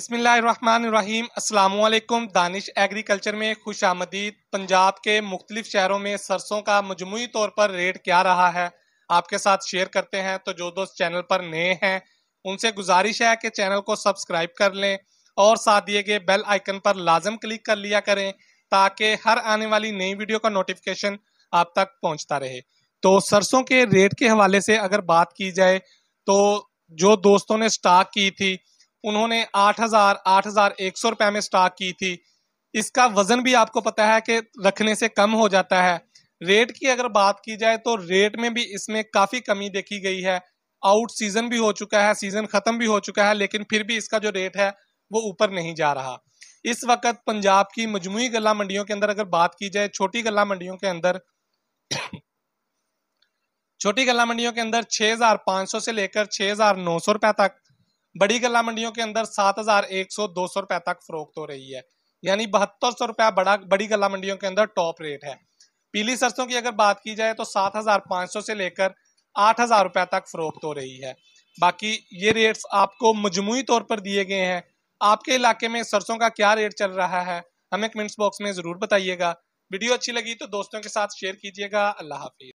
बसमीम अल्लाम दानिश एग्रीकल्चर में खुश आमदीद पंजाब के मुख्तलिफ शहरों में सरसों का मजमू तौर पर रेट क्या रहा है आपके साथ शेयर करते हैं तो जो दोस्त चैनल पर नए हैं उनसे गुजारिश है कि चैनल को सब्सक्राइब कर लें और साथ दिए गए बेल आइकन पर लाजम क्लिक कर लिया करें ताकि हर आने वाली नई वीडियो का नोटिफिकेशन आप तक पहुंचता रहे तो सरसों के रेट के हवाले से अगर बात की जाए तो जो दोस्तों ने स्टॉक की थी उन्होंने आठ हजार आठ हजार एक सौ रुपए में स्टॉक की थी इसका वजन भी आपको पता है कि रखने से कम हो जाता है रेट की अगर बात की जाए तो रेट में भी इसमें काफ़ी कमी देखी गई है आउट सीजन भी हो चुका है सीजन ख़त्म भी हो चुका है लेकिन फिर भी इसका जो रेट है वो ऊपर नहीं जा रहा इस वक्त पंजाब की मजमू गला मंडियों के अंदर अगर बात की जाए छोटी गला मंडियों के अंदर छोटी गला मंडियों के अंदर 6,500 से लेकर 6,900 रुपए तक बड़ी गला मंडियों के अंदर सात हजार एक सौ दो सौ रुपए तक फरोख्त हो रही है यानी बहत्तर सौ रुपया बड़ा बड़ी गला मंडियों के अंदर टॉप रेट है पीली सरसों की अगर बात की जाए तो सात हजार पांच सौ से लेकर आठ हजार रुपए तक फरोख्त हो रही है बाकी ये रेट्स आपको मजमू तौर पर दिए गए हैं आपके इलाके में सरसों का क्या रेट चल रहा है हमें कमेंट्स बॉक्स में ज़रूर बताइएगा वीडियो अच्छी लगी तो दोस्तों के साथ शेयर कीजिएगा अल्लाह हाफिज़